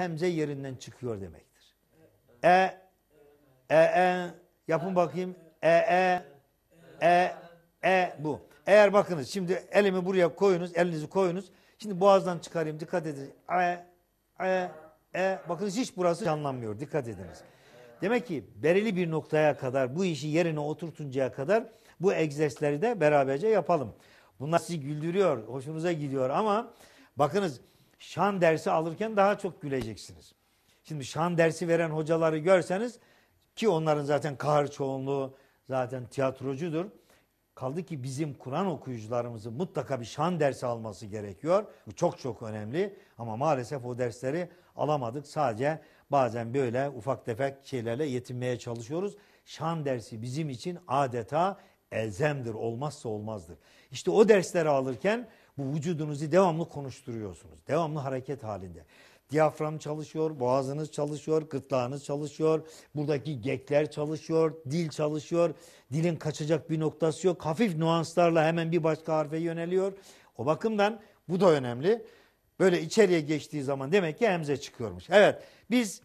hemze yerinden çıkıyor demektir. E e e yapın bakayım. E e e e bu. Eğer bakınız şimdi elimi buraya koyunuz, elinizi koyunuz. Şimdi boğazdan çıkarayım dikkat edin. E e e bakınız hiç burası canlanmıyor. Dikkat ediniz. Demek ki belirli bir noktaya kadar bu işi yerine oturtuncaya kadar bu egzersizleri de beraberce yapalım. Bunlar sizi güldürüyor, hoşunuza gidiyor ama bakınız şan dersi alırken daha çok güleceksiniz. Şimdi şan dersi veren hocaları görseniz ki onların zaten kahır çoğunluğu zaten tiyatrocudur. Kaldı ki bizim Kur'an okuyucularımızın mutlaka bir şan dersi alması gerekiyor. Bu çok çok önemli ama maalesef o dersleri alamadık. Sadece bazen böyle ufak tefek şeylerle yetinmeye çalışıyoruz. Şan dersi bizim için adeta elzemdir, olmazsa olmazdır. İşte o dersleri alırken bu vücudunuzu devamlı konuşturuyorsunuz. Devamlı hareket halinde. Diyafram çalışıyor, boğazınız çalışıyor, gırtlağınız çalışıyor, buradaki gekler çalışıyor, dil çalışıyor. Dilin kaçacak bir noktası yok. Hafif nuanslarla hemen bir başka harfe yöneliyor. O bakımdan bu da önemli. Böyle içeriye geçtiği zaman demek ki hemze çıkıyormuş. Evet biz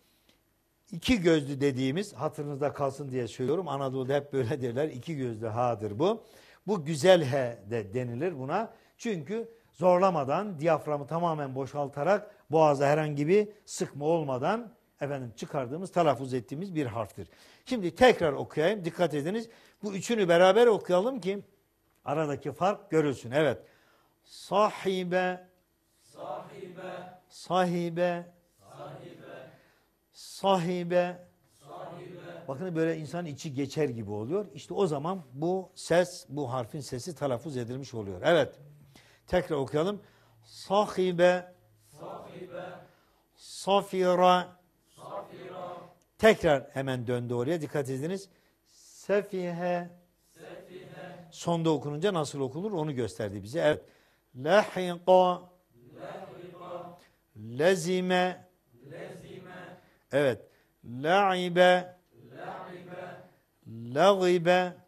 iki gözlü dediğimiz hatırınızda kalsın diye söylüyorum. Anadolu'da hep böyle derler. iki gözlü hadır bu. Bu güzel he de denilir buna. Çünkü zorlamadan diyaframı tamamen boşaltarak boğazda herhangi bir sıkma olmadan efendim çıkardığımız, telaffuz ettiğimiz bir harftir. Şimdi tekrar okuyayım. Dikkat ediniz. Bu üçünü beraber okuyalım ki aradaki fark görülsün. Evet. Sahibe Sahibe Sahibe Sahibe Sahibe Bakın böyle insan içi geçer gibi oluyor. İşte o zaman bu ses, bu harfin sesi telaffuz edilmiş oluyor. Evet. Tekrar okuyalım. Sahibe, Sahibe. Safira, Safira. Tekrar hemen döndü oraya. Dikkat ediniz. Sefihe. Sefihe. Sonda okununca nasıl okunur onu gösterdi bize. Evet. Lahika. Lahika. Lezime. Lezime. Evet. La'ibe. La'ibe. Lagibe.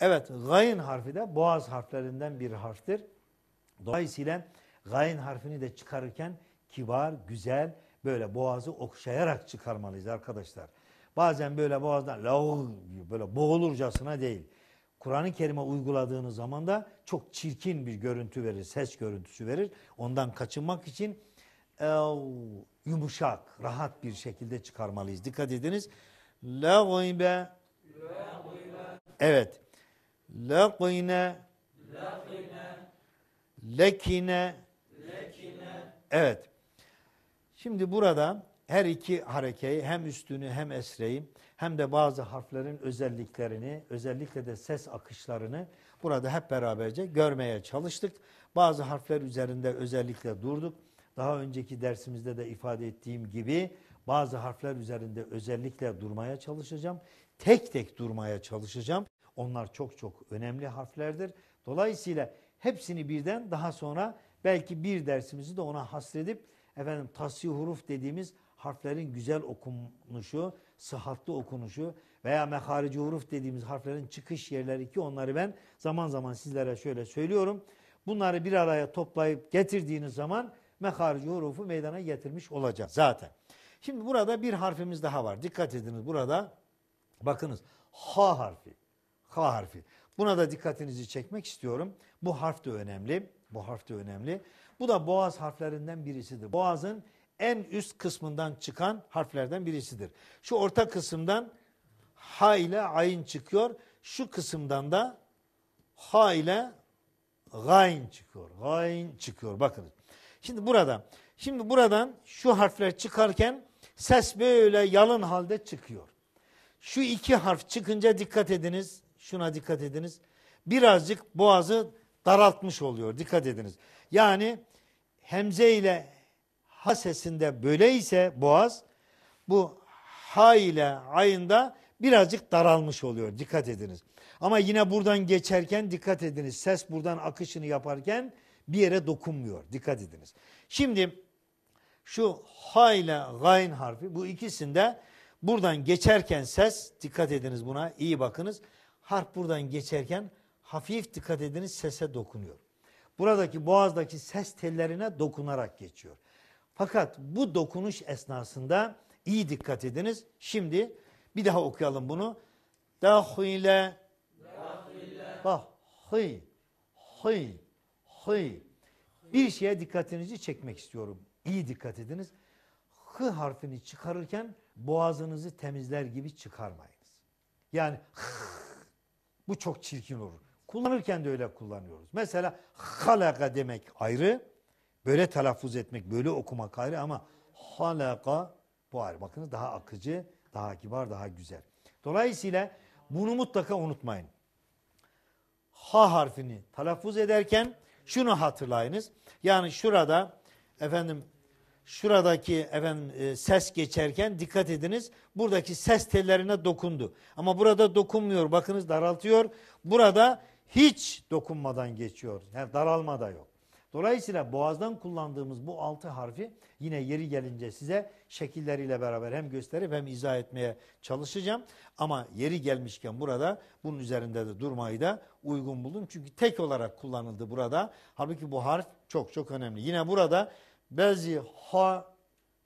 Evet, gayn harfi de boğaz harflerinden bir harftir. Dolayısıyla gayn harfini de çıkarırken kibar, güzel, böyle boğazı okşayarak çıkarmalıyız arkadaşlar. Bazen böyle boğazdan lav böyle boğulurcasına değil. Kur'an-ı Kerim'e uyguladığınız zaman da çok çirkin bir görüntü verir, ses görüntüsü verir. Ondan kaçınmak için yumuşak, rahat bir şekilde çıkarmalıyız. Dikkat ediniz. La gıybe. Evet. Lakine. Lakine. Lekine. Lekine. Evet. Şimdi burada her iki harekeyi hem üstünü hem esreyi hem de bazı harflerin özelliklerini özellikle de ses akışlarını burada hep beraberce görmeye çalıştık. Bazı harfler üzerinde özellikle durduk. Daha önceki dersimizde de ifade ettiğim gibi bazı harfler üzerinde özellikle durmaya çalışacağım. Tek tek durmaya çalışacağım. Onlar çok çok önemli harflerdir. Dolayısıyla hepsini birden daha sonra belki bir dersimizi de ona hasredip efendim tasih huruf dediğimiz harflerin güzel okunuşu, sıhhatli okunuşu veya meharici huruf dediğimiz harflerin çıkış yerleri ki onları ben zaman zaman sizlere şöyle söylüyorum. Bunları bir araya toplayıp getirdiğiniz zaman meharici hurufu meydana getirmiş olacak zaten. Şimdi burada bir harfimiz daha var. Dikkat ediniz burada bakınız ha harfi. H harfi. Buna da dikkatinizi çekmek istiyorum. Bu harf de önemli. Bu harf de önemli. Bu da boğaz harflerinden birisidir. Boğazın en üst kısmından çıkan harflerden birisidir. Şu orta kısımdan H ile Ayn çıkıyor. Şu kısımdan da H ile Gayn çıkıyor. Gayn çıkıyor. Bakın. Şimdi burada. Şimdi buradan şu harfler çıkarken ses böyle yalın halde çıkıyor. Şu iki harf çıkınca dikkat ediniz şuna dikkat ediniz. Birazcık boğazı daraltmış oluyor. Dikkat ediniz. Yani hemze ile ha sesinde böyle boğaz bu ha ile ayında birazcık daralmış oluyor. Dikkat ediniz. Ama yine buradan geçerken dikkat ediniz. Ses buradan akışını yaparken bir yere dokunmuyor. Dikkat ediniz. Şimdi şu ha ile gayn harfi bu ikisinde buradan geçerken ses dikkat ediniz buna iyi bakınız harf buradan geçerken hafif dikkat ediniz sese dokunuyor. Buradaki boğazdaki ses tellerine dokunarak geçiyor. Fakat bu dokunuş esnasında iyi dikkat ediniz. Şimdi bir daha okuyalım bunu. Dahile Bak hıy hıy hıy bir şeye dikkatinizi çekmek istiyorum. İyi dikkat ediniz. Hı harfini çıkarırken boğazınızı temizler gibi çıkarmayınız. Yani hı bu çok çirkin olur. Kullanırken de öyle kullanıyoruz. Mesela halaka demek ayrı. Böyle telaffuz etmek, böyle okumak ayrı ama halaka bu ayrı. Bakınız daha akıcı, daha kibar, daha güzel. Dolayısıyla bunu mutlaka unutmayın. Ha harfini telaffuz ederken şunu hatırlayınız. Yani şurada efendim şuradaki efendim e, ses geçerken dikkat ediniz. Buradaki ses tellerine dokundu. Ama burada dokunmuyor. Bakınız daraltıyor. Burada hiç dokunmadan geçiyor. Yani daralma da yok. Dolayısıyla boğazdan kullandığımız bu altı harfi yine yeri gelince size şekilleriyle beraber hem gösterip hem izah etmeye çalışacağım. Ama yeri gelmişken burada bunun üzerinde de durmayı da uygun buldum. Çünkü tek olarak kullanıldı burada. Halbuki bu harf çok çok önemli. Yine burada Bezi ha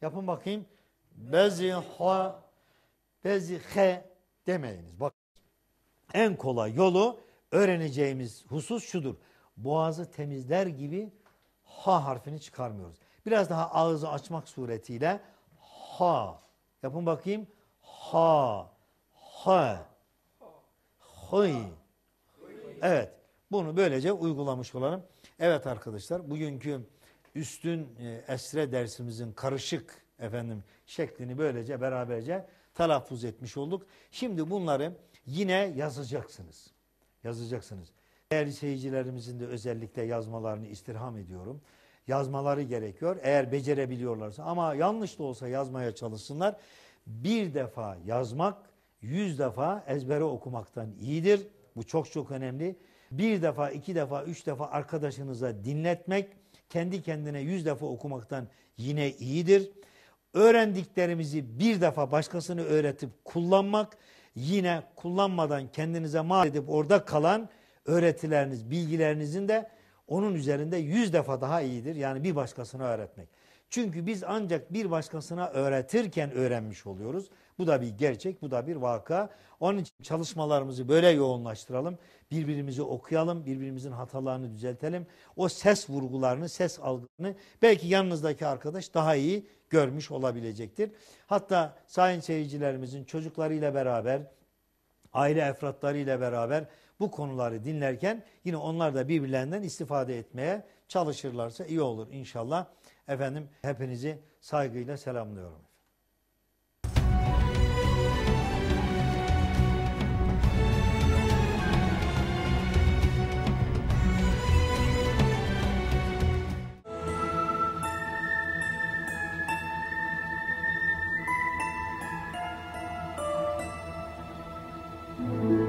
yapın bakayım. Bezi ha bezi he demeyiniz. Bak en kolay yolu öğreneceğimiz husus şudur. Boğazı temizler gibi ha harfini çıkarmıyoruz. Biraz daha ağzı açmak suretiyle ha. Yapın bakayım. Ha. Ha. Hıy. Evet. Bunu böylece uygulamış olalım. Evet arkadaşlar bugünkü üstün e, esre dersimizin karışık efendim şeklini böylece beraberce telaffuz etmiş olduk. Şimdi bunları yine yazacaksınız. Yazacaksınız. Değerli seyircilerimizin de özellikle yazmalarını istirham ediyorum. Yazmaları gerekiyor. Eğer becerebiliyorlarsa ama yanlış da olsa yazmaya çalışsınlar. Bir defa yazmak yüz defa ezbere okumaktan iyidir. Bu çok çok önemli. Bir defa, iki defa, üç defa arkadaşınıza dinletmek kendi kendine yüz defa okumaktan yine iyidir. Öğrendiklerimizi bir defa başkasını öğretip kullanmak yine kullanmadan kendinize mal edip orada kalan öğretileriniz, bilgilerinizin de onun üzerinde yüz defa daha iyidir. Yani bir başkasına öğretmek. Çünkü biz ancak bir başkasına öğretirken öğrenmiş oluyoruz. Bu da bir gerçek, bu da bir vaka. Onun için çalışmalarımızı böyle yoğunlaştıralım. Birbirimizi okuyalım, birbirimizin hatalarını düzeltelim. O ses vurgularını, ses algını belki yanınızdaki arkadaş daha iyi görmüş olabilecektir. Hatta sayın seyircilerimizin çocuklarıyla beraber, aile efratlarıyla beraber bu konuları dinlerken yine onlar da birbirlerinden istifade etmeye çalışırlarsa iyi olur inşallah. Efendim hepinizi saygıyla selamlıyorum. thank you